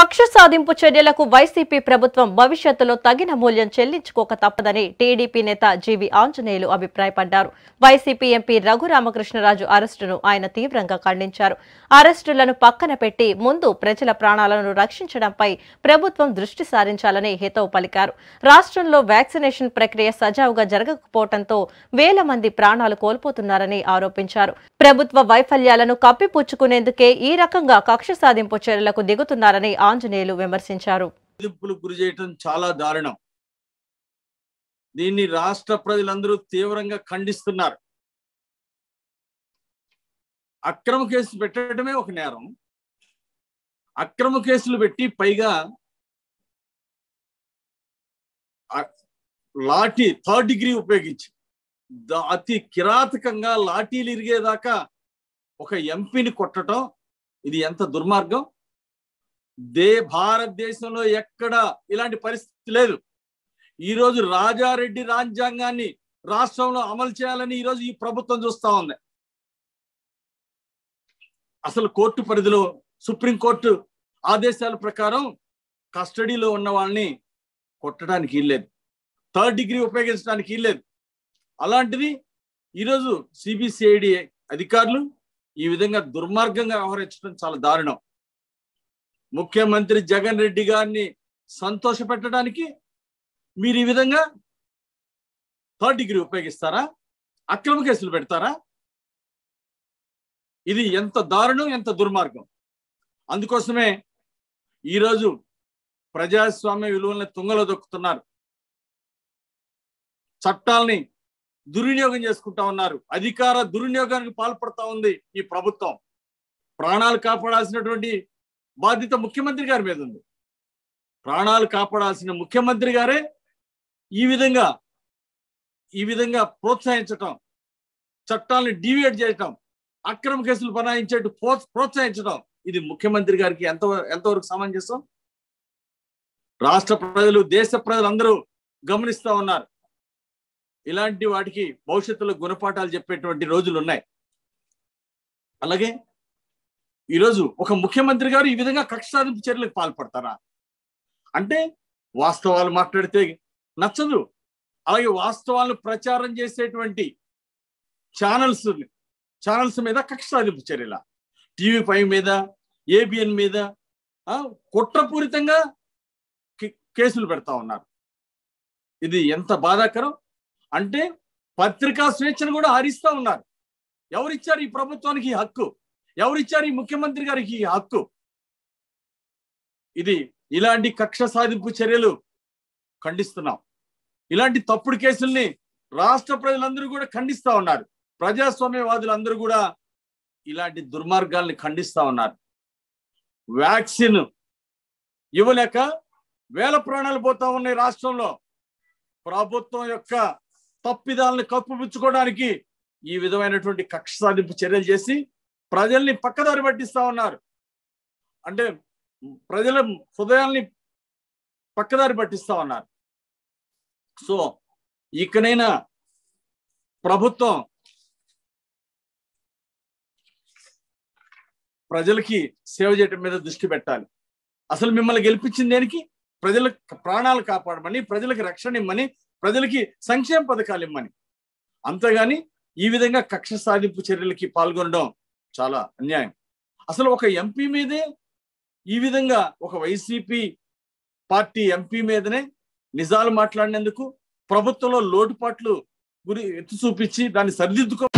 కక్ష సాధింపు చర్యలకు వైసీపీ ప్రభుత్వం భవిష్యత్తులో తగిన మూల్యం చెల్లించుకోక తప్పదని టీడీపీ నేత జీవి ఆంజనేయులు అభిప్రాయపడ్డారు వైసీపీ ఎంపీ రఘురామకృష్ణరాజు అరెస్టును ఆయన తీవ్రంగా ఖండించారు అరెస్టులను పక్కన పెట్టి ముందు ప్రజల ప్రాణాలను రక్షించడంపై ప్రభుత్వం దృష్టి సారించాలని హితవు పలికారు రాష్ట్రంలో వ్యాక్సినేషన్ ప్రక్రియ సజావుగా జరగకపోవడంతో వేల మంది ప్రాణాలు కోల్పోతున్నారని ఆరోపించారు ప్రభుత్వ వైఫల్యాలను కప్పిపుచ్చుకునేందుకే ఈ రకంగా కక్ష సాధింపు చర్యలకు దిగుతున్నారని ఆంజనేయులు విమర్శించారు గురి చేయటం చాలా దారుణం దీన్ని రాష్ట్ర ప్రజలందరూ తీవ్రంగా ఖండిస్తున్నారు అక్రమ కేసులు పెట్టడమే ఒక నేరం అక్రమ కేసులు పెట్టి పైగా లాఠీ థర్డ్ డిగ్రీ ఉపయోగించి అతి కిరాతకంగా లాఠీలు ఇరిగేదాకా ఒక ఎంపీని కొట్టడం ఇది ఎంత దుర్మార్గం దే భారతదేశంలో ఎక్కడ ఇలాంటి పరిస్థితి లేదు ఈరోజు రాజారెడ్డి రాజ్యాంగాన్ని రాష్ట్రంలో అమలు చేయాలని ఈరోజు ఈ ప్రభుత్వం చూస్తా ఉంది అసలు కోర్టు పరిధిలో సుప్రీంకోర్టు ఆదేశాల ప్రకారం కస్టడీలో ఉన్న వాళ్ళని కొట్టడానికి వీల్లేదు థర్డ్ డిగ్రీ ఉపయోగించడానికి వీల్లేదు అలాంటిది ఈరోజు సిబిసిఐడి అధికారులు ఈ విధంగా దుర్మార్గంగా వ్యవహరించడం చాలా దారుణం ముఖ్యమంత్రి జగన్ రెడ్డి గారిని సంతోష పెట్టడానికి మీరు ఈ విధంగా థర్డ్ డిగ్రీ ఉపయోగిస్తారా అక్రమ కేసులు పెడతారా ఇది ఎంత దారుణం ఎంత దుర్మార్గం అందుకోసమే ఈరోజు ప్రజాస్వామ్య విలువల్ని తుంగలో దొక్కుతున్నారు చట్టాలని దుర్వినియోగం చేసుకుంటా ఉన్నారు అధికార దుర్వినియోగానికి పాల్పడతా ఉంది ఈ ప్రభుత్వం ప్రాణాలు కాపాడాల్సినటువంటి బాధ్యత ముఖ్యమంత్రి గారి మీద ఉంది ప్రాణాలు కాపాడాల్సిన ముఖ్యమంత్రి గారే ఈ విధంగా ఈ విధంగా ప్రోత్సహించటం చట్టాలను డివియేట్ చేయటం అక్రమ కేసులు బనాయించేట్టు ప్రోత్సహించడం ఇది ముఖ్యమంత్రి గారికి ఎంత ఎంతవరకు సమంజసం రాష్ట్ర ప్రజలు దేశ ప్రజలు అందరూ గమనిస్తూ ఉన్నారు ఇలాంటి వాటికి భవిష్యత్తులో గుణపాఠాలు చెప్పేటువంటి రోజులు ఉన్నాయి అలాగే ఈరోజు ఒక ముఖ్యమంత్రి గారు ఈ విధంగా కక్ష సాధింపు చర్యలకు పాల్పడతారా అంటే వాస్తవాలు మాట్లాడితే నచ్చదు అలాగే వాస్తవాలను ప్రచారం చేసేటువంటి ఛానల్స్ ఛానల్స్ మీద కక్ష సాధింపు చర్యల టీవీ ఫైవ్ మీద ఏబిఎన్ మీద కుట్రపూరితంగా కేసులు పెడతా ఉన్నారు ఇది ఎంత బాధాకరం అంటే పత్రికా స్వేచ్ఛను కూడా హరిస్తూ ఉన్నారు ఎవరిచ్చారు ఈ ప్రభుత్వానికి హక్కు ఎవరిచ్చారు ఈ ముఖ్యమంత్రి గారికి ఈ హక్కు ఇది ఇలాంటి కక్ష సాధింపు చర్యలు ఖండిస్తున్నాం ఇలాంటి తప్పుడు కేసుల్ని రాష్ట్ర ప్రజలందరూ కూడా ఖండిస్తా ఉన్నారు ప్రజాస్వామ్యవాదులందరూ కూడా ఇలాంటి దుర్మార్గాల్ని ఖండిస్తా ఉన్నారు వ్యాక్సిన్ ఇవ్వలేక వేల ప్రాణాలు పోతా ఉన్నాయి రాష్ట్రంలో ప్రభుత్వం యొక్క తప్పిదాలను కప్పుపుచ్చుకోవడానికి ఈ విధమైనటువంటి కక్ష సాధింపు చర్యలు చేసి ప్రజల్ని పక్కదారి పట్టిస్తా ఉన్నారు అంటే ప్రజల హృదయాల్ని పక్కదారి పట్టిస్తా ఉన్నారు సో ఇకనైనా ప్రభుత్వం ప్రజలకి సేవ చేయటం మీద దృష్టి పెట్టాలి అసలు మిమ్మల్ని గెలిపించింది దేనికి ప్రజల ప్రాణాలు కాపాడమని ప్రజలకు రక్షణ ఇమ్మని ప్రజలకి సంక్షేమ పథకాలు ఇమ్మని అంతేగాని ఈ విధంగా కక్ష సాధింపు చర్యలకి పాల్గొనడం చాలా అన్యాయం అసలు ఒక ఎంపీ మీదే ఈ విధంగా ఒక వైసీపీ పార్టీ ఎంపీ మీదనే నిజాలు మాట్లాడినందుకు ప్రభుత్వంలో లోటుపాట్లు గురి ఎత్తు చూపించి దాన్ని సరిదిద్దుకో